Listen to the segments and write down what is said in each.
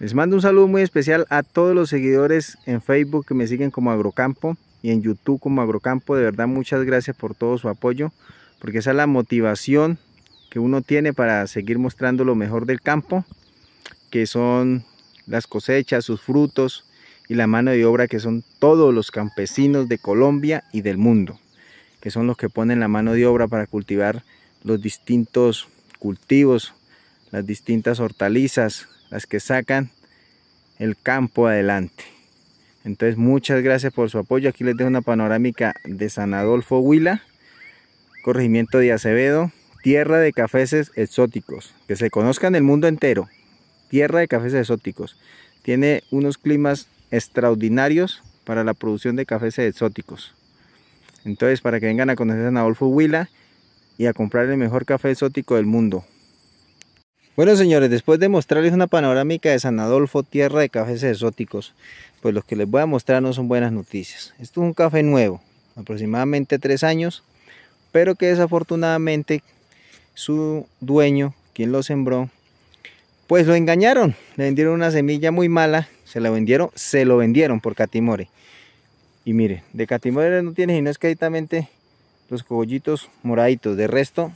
Les mando un saludo muy especial a todos los seguidores en Facebook que me siguen como Agrocampo y en YouTube como Agrocampo. De verdad, muchas gracias por todo su apoyo, porque esa es la motivación que uno tiene para seguir mostrando lo mejor del campo, que son las cosechas, sus frutos y la mano de obra que son todos los campesinos de Colombia y del mundo, que son los que ponen la mano de obra para cultivar los distintos cultivos, las distintas hortalizas, las que sacan el campo adelante. Entonces muchas gracias por su apoyo. Aquí les dejo una panorámica de San Adolfo Huila, corregimiento de Acevedo, tierra de cafés exóticos, que se conozcan el mundo entero. Tierra de cafés exóticos. Tiene unos climas extraordinarios para la producción de cafés exóticos. Entonces para que vengan a conocer San Adolfo Huila y a comprar el mejor café exótico del mundo. Bueno señores, después de mostrarles una panorámica de San Adolfo, tierra de cafés exóticos, pues lo que les voy a mostrar no son buenas noticias. Esto es un café nuevo, aproximadamente tres años, pero que desafortunadamente su dueño, quien lo sembró, pues lo engañaron, le vendieron una semilla muy mala, se la vendieron, se lo vendieron por Catimore. Y miren, de Catimore no tiene sino escaditamente los cogollitos moraditos, de resto,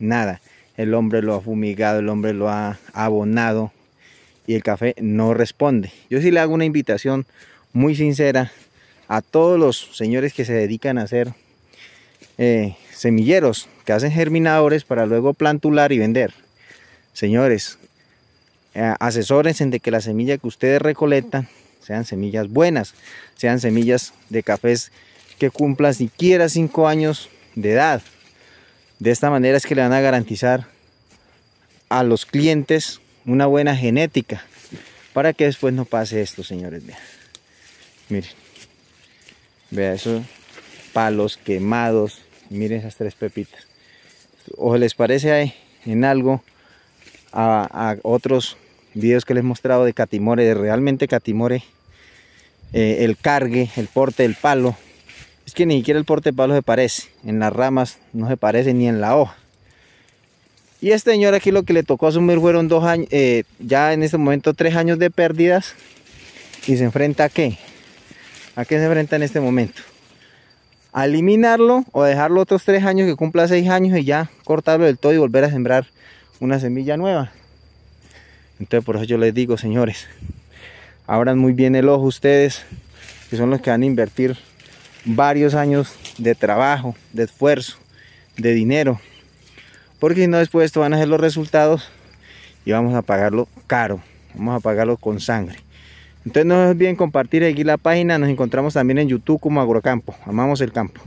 nada el hombre lo ha fumigado, el hombre lo ha abonado y el café no responde. Yo sí le hago una invitación muy sincera a todos los señores que se dedican a hacer eh, semilleros, que hacen germinadores para luego plantular y vender. Señores, eh, asesores en de que la semilla que ustedes recolectan sean semillas buenas, sean semillas de cafés que cumplan siquiera 5 años de edad. De esta manera es que le van a garantizar a los clientes una buena genética para que después no pase esto, señores. Vean. Miren. Vean esos palos quemados. Miren esas tres pepitas. O les parece en algo a, otros videos que les he mostrado de catimore, de realmente catimore, eh, el cargue, el porte del palo, es que ni siquiera el porte palo se parece. En las ramas no se parece ni en la hoja. Y este señor aquí lo que le tocó asumir fueron dos años, eh, ya en este momento tres años de pérdidas. ¿Y se enfrenta a qué? ¿A qué se enfrenta en este momento? A eliminarlo o dejarlo otros tres años que cumpla seis años y ya cortarlo del todo y volver a sembrar una semilla nueva. Entonces por eso yo les digo, señores, abran muy bien el ojo ustedes, que son los que van a invertir varios años de trabajo, de esfuerzo, de dinero. Porque si no después esto van a ser los resultados y vamos a pagarlo caro, vamos a pagarlo con sangre. Entonces no bien compartir aquí la página, nos encontramos también en YouTube como Agrocampo, amamos el campo.